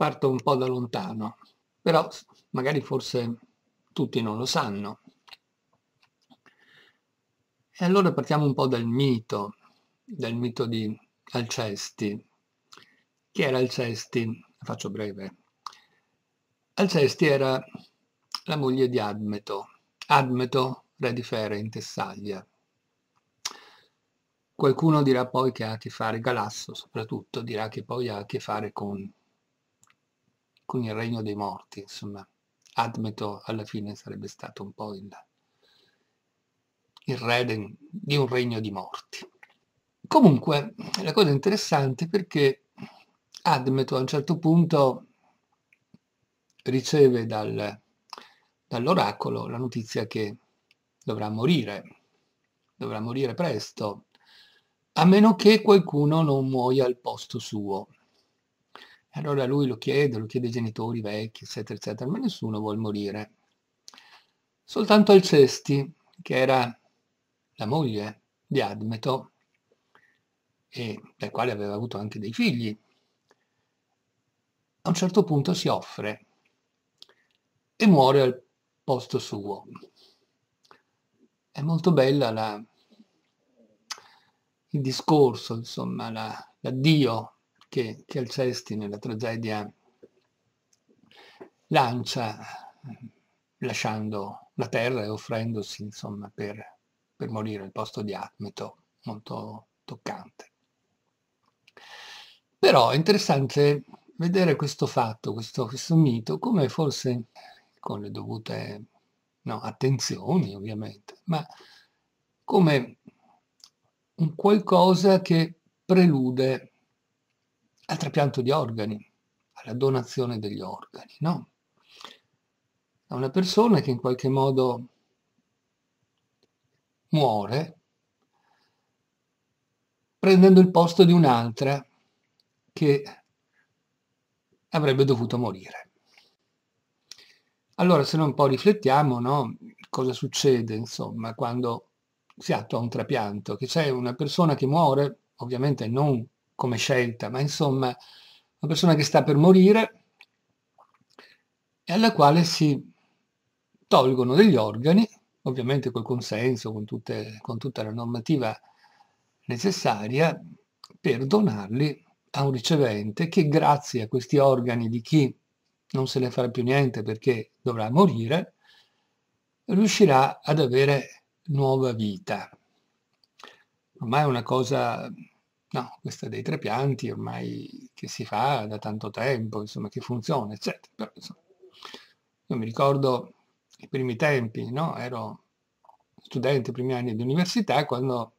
Parto un po' da lontano, però magari forse tutti non lo sanno. E allora partiamo un po' dal mito, dal mito di Alcesti. Chi era Alcesti? Faccio breve. Alcesti era la moglie di Admeto, Admeto, re di Fere in Tessaglia. Qualcuno dirà poi che ha a che fare, Galasso soprattutto, dirà che poi ha a che fare con con il regno dei morti, insomma, Admeto alla fine sarebbe stato un po' il, il re di un regno di morti. Comunque, la cosa interessante è perché Admeto a un certo punto riceve dal, dall'oracolo la notizia che dovrà morire, dovrà morire presto, a meno che qualcuno non muoia al posto suo. Allora lui lo chiede, lo chiede ai genitori vecchi, eccetera, eccetera, ma nessuno vuole morire. Soltanto Alcesti, che era la moglie di Admeto, e del quale aveva avuto anche dei figli, a un certo punto si offre e muore al posto suo. È molto bella la, il discorso, insomma, l'addio la che, che Alcesti nella tragedia lancia lasciando la terra e offrendosi insomma per, per morire al posto di Atmeto, molto toccante. Però è interessante vedere questo fatto, questo, questo mito, come forse con le dovute no, attenzioni ovviamente, ma come un qualcosa che prelude al trapianto di organi, alla donazione degli organi, no? A una persona che in qualche modo muore prendendo il posto di un'altra che avrebbe dovuto morire. Allora, se non un po' riflettiamo, no? cosa succede, insomma, quando si attua un trapianto? Che c'è una persona che muore, ovviamente non come scelta, ma insomma una persona che sta per morire e alla quale si tolgono degli organi, ovviamente col consenso, con, tutte, con tutta la normativa necessaria, per donarli a un ricevente che grazie a questi organi di chi non se ne farà più niente perché dovrà morire, riuscirà ad avere nuova vita. Ormai è una cosa No, questa dei tre pianti ormai che si fa da tanto tempo, insomma, che funziona, eccetera. Però, insomma, io mi ricordo i primi tempi, no? Ero studente, primi anni di università, quando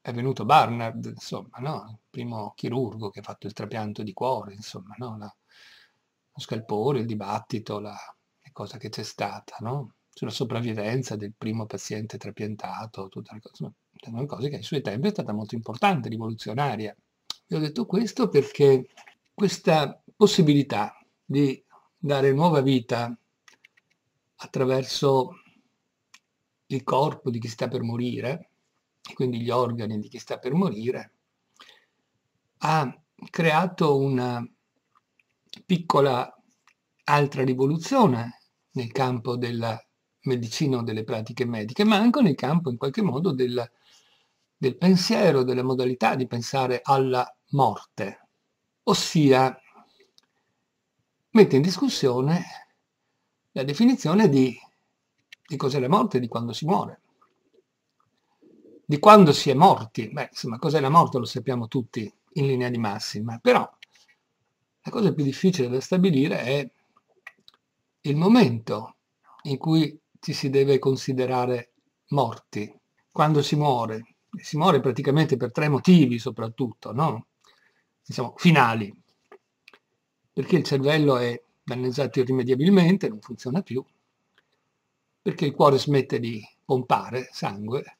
è venuto Barnard, insomma, no? Il primo chirurgo che ha fatto il trapianto di cuore, insomma, no? La, lo scalpore, il dibattito, la, la cosa che c'è stata, no? Sulla sopravvivenza del primo paziente trapiantato, tutte le cose sono una cosa che ai suoi tempi è stata molto importante, rivoluzionaria. Vi ho detto questo perché questa possibilità di dare nuova vita attraverso il corpo di chi sta per morire, quindi gli organi di chi sta per morire, ha creato una piccola altra rivoluzione nel campo della medicina o delle pratiche mediche, ma anche nel campo in qualche modo della del pensiero, delle modalità di pensare alla morte, ossia mette in discussione la definizione di, di cos'è la morte, e di quando si muore, di quando si è morti. Beh, insomma, cos'è la morte lo sappiamo tutti in linea di massima, però la cosa più difficile da stabilire è il momento in cui ci si deve considerare morti, quando si muore, si muore praticamente per tre motivi soprattutto, no? diciamo, finali, perché il cervello è danneggiato irrimediabilmente, non funziona più, perché il cuore smette di pompare sangue,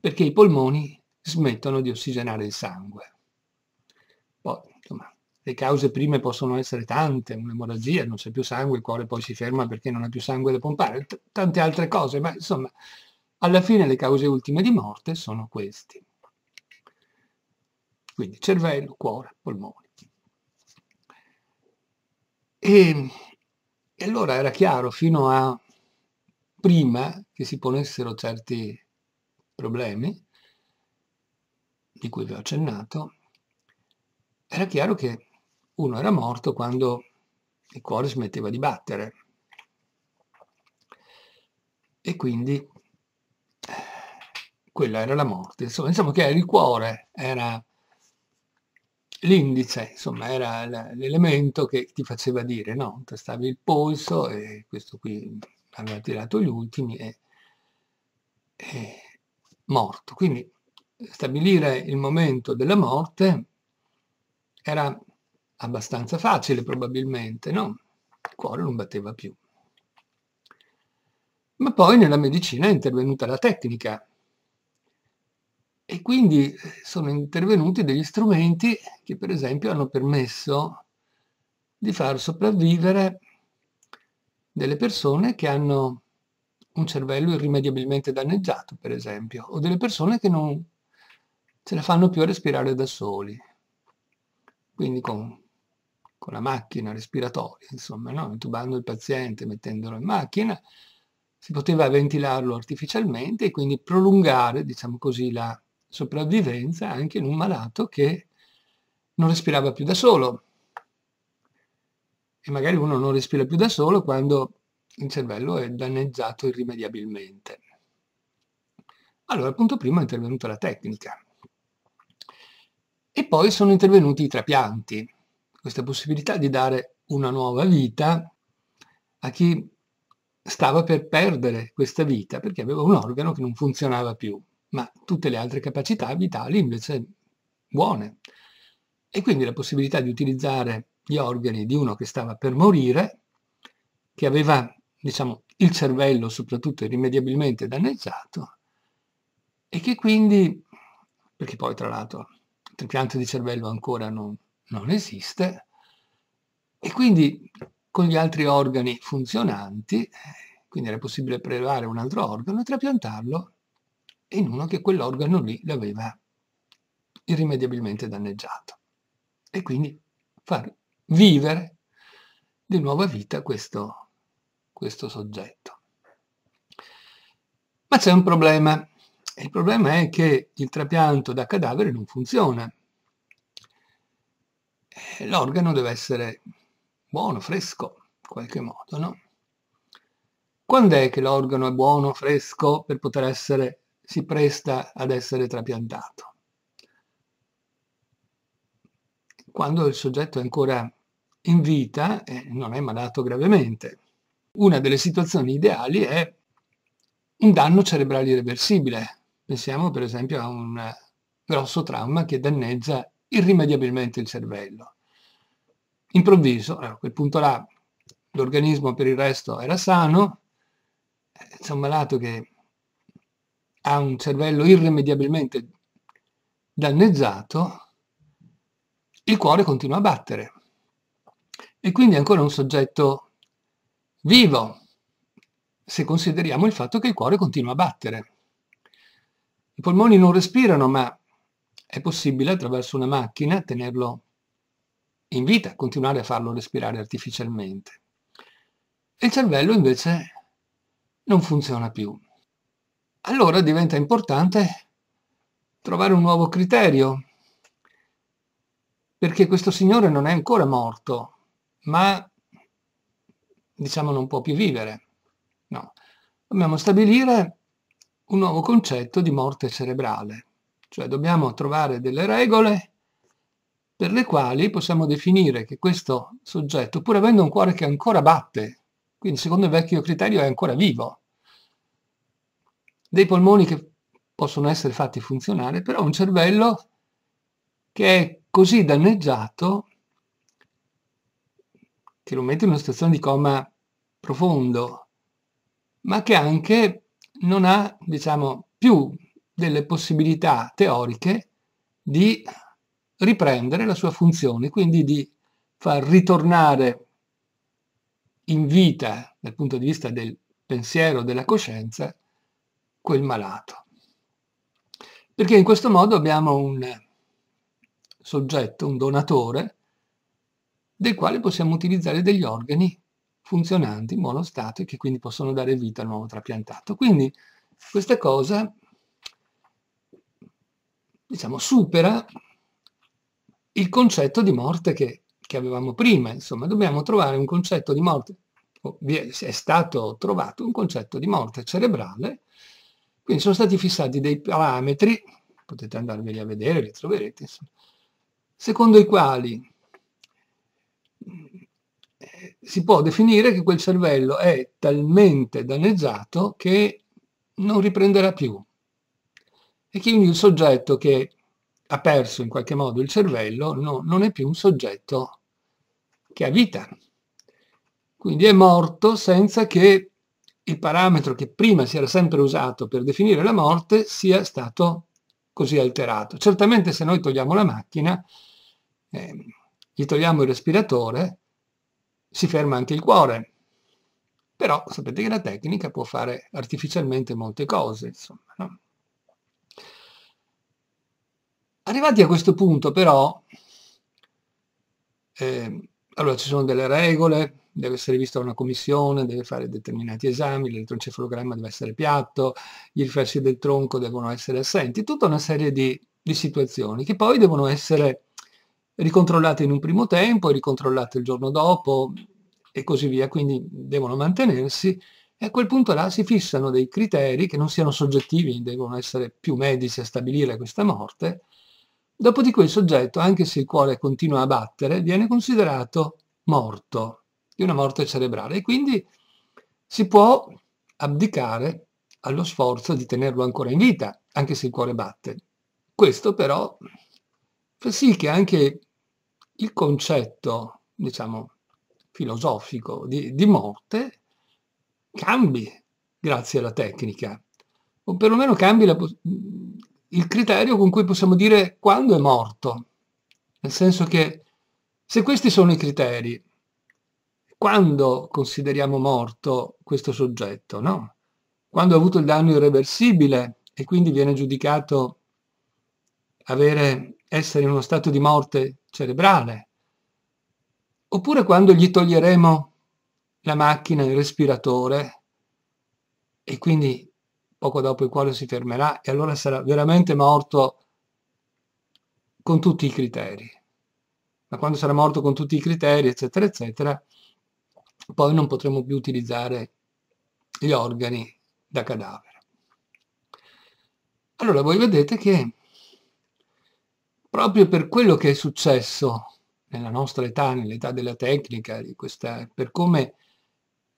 perché i polmoni smettono di ossigenare il sangue. Poi, insomma, le cause prime possono essere tante, un'emorragia, non c'è più sangue, il cuore poi si ferma perché non ha più sangue da pompare, t- tante altre cose, ma insomma, alla fine le cause ultime di morte sono queste. Quindi cervello, cuore, polmoni. E, e allora era chiaro fino a prima che si ponessero certi problemi, di cui vi ho accennato, era chiaro che uno era morto quando il cuore smetteva di battere e quindi quella era la morte. Insomma, diciamo che il cuore era l'indice, insomma, era l'elemento che ti faceva dire, no? Tastavi il polso e questo qui aveva tirato gli ultimi e, e morto. Quindi stabilire il momento della morte era abbastanza facile probabilmente, no? Il cuore non batteva più. Ma poi nella medicina è intervenuta la tecnica e quindi eh, sono intervenuti degli strumenti che per esempio hanno permesso di far sopravvivere delle persone che hanno un cervello irrimediabilmente danneggiato, per esempio, o delle persone che non ce la fanno più a respirare da soli, quindi con, con la macchina respiratoria, insomma, no? intubando il paziente, mettendolo in macchina, si poteva ventilarlo artificialmente e quindi prolungare, diciamo così, la sopravvivenza anche in un malato che non respirava più da solo. E magari uno non respira più da solo quando il cervello è danneggiato irrimediabilmente. Allora, appunto, prima è intervenuta la tecnica. E poi sono intervenuti i trapianti, questa possibilità di dare una nuova vita a chi stava per perdere questa vita perché aveva un organo che non funzionava più ma tutte le altre capacità vitali invece buone. E quindi la possibilità di utilizzare gli organi di uno che stava per morire, che aveva diciamo, il cervello soprattutto irrimediabilmente danneggiato, e che quindi, perché poi tra l'altro il trapianto di cervello ancora non, non esiste, e quindi con gli altri organi funzionanti, eh, quindi era possibile prelevare un altro organo e trapiantarlo in uno che quell'organo lì l'aveva irrimediabilmente danneggiato. E quindi far vivere di nuova vita questo, questo soggetto. Ma c'è un problema. Il problema è che il trapianto da cadavere non funziona. Eh, l'organo deve essere buono, fresco, in qualche modo, no? Quando è che l'organo è buono, fresco, per poter essere si presta ad essere trapiantato. Quando il soggetto è ancora in vita e eh, non è malato gravemente. Una delle situazioni ideali è un danno cerebrale irreversibile. Pensiamo per esempio a un grosso trauma che danneggia irrimediabilmente il cervello. Improvviso, a quel punto là l'organismo per il resto era sano, eh, c'è un malato che ha un cervello irrimediabilmente danneggiato, il cuore continua a battere. E quindi è ancora un soggetto vivo, se consideriamo il fatto che il cuore continua a battere. I polmoni non respirano, ma è possibile attraverso una macchina tenerlo in vita, continuare a farlo respirare artificialmente. E il cervello invece non funziona più allora diventa importante trovare un nuovo criterio, perché questo signore non è ancora morto, ma diciamo non può più vivere. No, dobbiamo stabilire un nuovo concetto di morte cerebrale, cioè dobbiamo trovare delle regole per le quali possiamo definire che questo soggetto, pur avendo un cuore che ancora batte, quindi secondo il vecchio criterio è ancora vivo, dei polmoni che possono essere fatti funzionare, però un cervello che è così danneggiato che lo mette in una situazione di coma profondo, ma che anche non ha, diciamo, più delle possibilità teoriche di riprendere la sua funzione, quindi di far ritornare in vita dal punto di vista del pensiero, della coscienza, quel malato. Perché in questo modo abbiamo un soggetto, un donatore, del quale possiamo utilizzare degli organi funzionanti monostati, che quindi possono dare vita al nuovo trapiantato. Quindi questa cosa diciamo, supera il concetto di morte che, che, avevamo prima. Insomma, dobbiamo trovare un concetto di morte, è stato trovato un concetto di morte cerebrale quindi sono stati fissati dei parametri, potete andarveli a vedere, li troverete, insomma, secondo i quali eh, si può definire che quel cervello è talmente danneggiato che non riprenderà più. E quindi il soggetto che ha perso in qualche modo il cervello no, non è più un soggetto che ha vita. Quindi è morto senza che il parametro che prima si era sempre usato per definire la morte sia stato così alterato. Certamente se noi togliamo la macchina, eh, gli togliamo il respiratore, si ferma anche il cuore. Però sapete che la tecnica può fare artificialmente molte cose, insomma, no? Arrivati a questo punto però, eh, allora ci sono delle regole, deve essere vista una commissione, deve fare determinati esami, l'elettroencefalogramma deve essere piatto, i riflessi del tronco devono essere assenti, tutta una serie di, di situazioni che poi devono essere ricontrollate in un primo tempo e ricontrollate il giorno dopo e così via, quindi devono mantenersi e a quel punto là si fissano dei criteri che non siano soggettivi, devono essere più medici a stabilire questa morte, dopodiché il soggetto, anche se il cuore continua a battere, viene considerato morto di una morte cerebrale e quindi si può abdicare allo sforzo di tenerlo ancora in vita, anche se il cuore batte. Questo però fa sì che anche il concetto, diciamo, filosofico di, di morte cambi grazie alla tecnica, o perlomeno cambi la, il criterio con cui possiamo dire quando è morto, nel senso che se questi sono i criteri quando consideriamo morto questo soggetto, no? Quando ha avuto il danno irreversibile e quindi viene giudicato avere, essere in uno stato di morte cerebrale, oppure quando gli toglieremo la macchina, il respiratore e quindi poco dopo il cuore si fermerà e allora sarà veramente morto con tutti i criteri. Ma quando sarà morto con tutti i criteri, eccetera, eccetera, poi non potremo più utilizzare gli organi da cadavere. Allora voi vedete che proprio per quello che è successo nella nostra età, nell'età della tecnica, questa, per come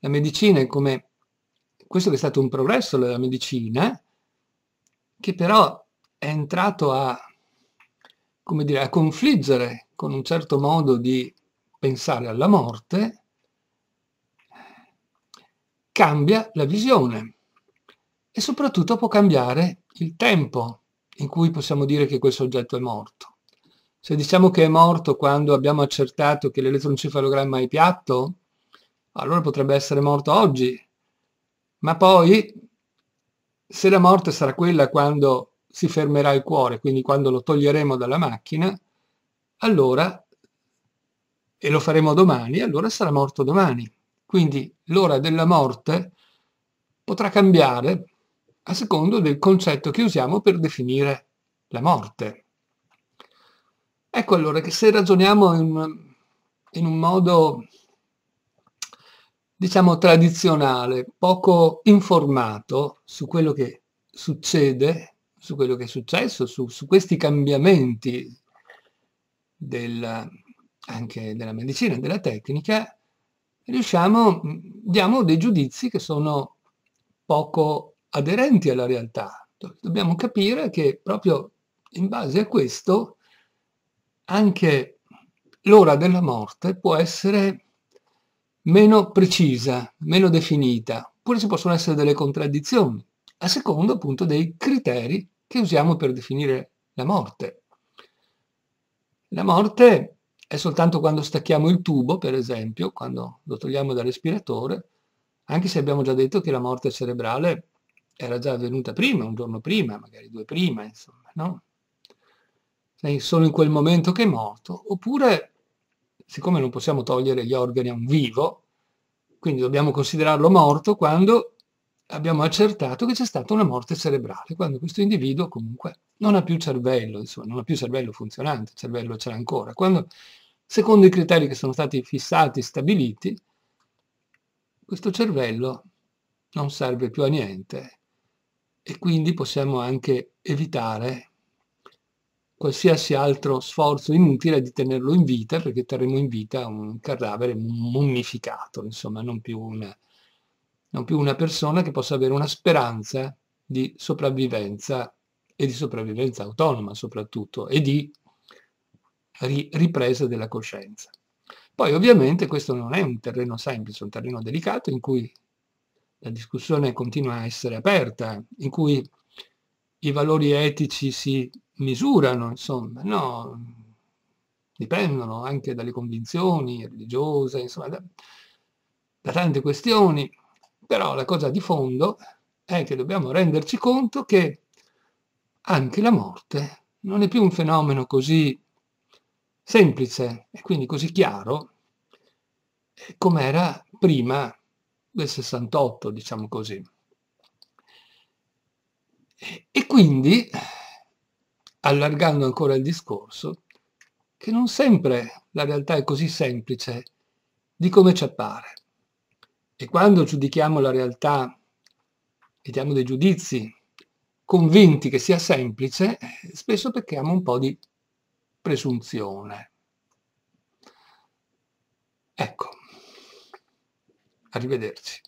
la medicina è come questo che è stato un progresso della medicina, che però è entrato a, come dire, a confliggere con un certo modo di pensare alla morte, cambia la visione e soprattutto può cambiare il tempo in cui possiamo dire che quel soggetto è morto. Se diciamo che è morto quando abbiamo accertato che l'elettroencefalogramma è piatto, allora potrebbe essere morto oggi, ma poi se la morte sarà quella quando si fermerà il cuore, quindi quando lo toglieremo dalla macchina, allora, e lo faremo domani, allora sarà morto domani. Quindi l'ora della morte potrà cambiare a secondo del concetto che usiamo per definire la morte. Ecco allora che se ragioniamo in, in un modo, diciamo, tradizionale, poco informato su quello che succede, su quello che è successo, su, su questi cambiamenti del, anche della medicina e della tecnica, riusciamo, mm, diamo dei giudizi che sono poco aderenti alla realtà. Dobbiamo capire che proprio in base a questo anche l'ora della morte può essere meno precisa, meno definita, oppure ci possono essere delle contraddizioni, a secondo appunto dei criteri che usiamo per definire la morte. La morte è soltanto quando stacchiamo il tubo, per esempio, quando lo togliamo dal respiratore, anche se abbiamo già detto che la morte cerebrale era già avvenuta prima, un giorno prima, magari due prima, insomma, no? Sei solo in quel momento che è morto, oppure, siccome non possiamo togliere gli organi a un vivo, quindi dobbiamo considerarlo morto quando abbiamo accertato che c'è stata una morte cerebrale, quando questo individuo comunque non ha più cervello, insomma, non ha più cervello funzionante, il cervello ce ancora. Quando secondo i criteri che sono stati fissati, stabiliti, questo cervello non serve più a niente e quindi possiamo anche evitare qualsiasi altro sforzo inutile di tenerlo in vita perché terremo in vita un cadavere mummificato, insomma non più una, non più una persona che possa avere una speranza di sopravvivenza e di sopravvivenza autonoma soprattutto e di ripresa della coscienza. Poi ovviamente questo non è un terreno semplice, un terreno delicato in cui la discussione continua a essere aperta, in cui i valori etici si misurano, insomma, no, dipendono anche dalle convinzioni religiose, insomma, da, da tante questioni, però la cosa di fondo è che dobbiamo renderci conto che anche la morte non è più un fenomeno così semplice e quindi così chiaro eh, come era prima del 68, diciamo così. E quindi, allargando ancora il discorso, che non sempre la realtà è così semplice di come ci appare. E quando giudichiamo la realtà e diamo dei giudizi convinti che sia semplice, eh, spesso pecchiamo un po' di presunzione. Ecco, arrivederci.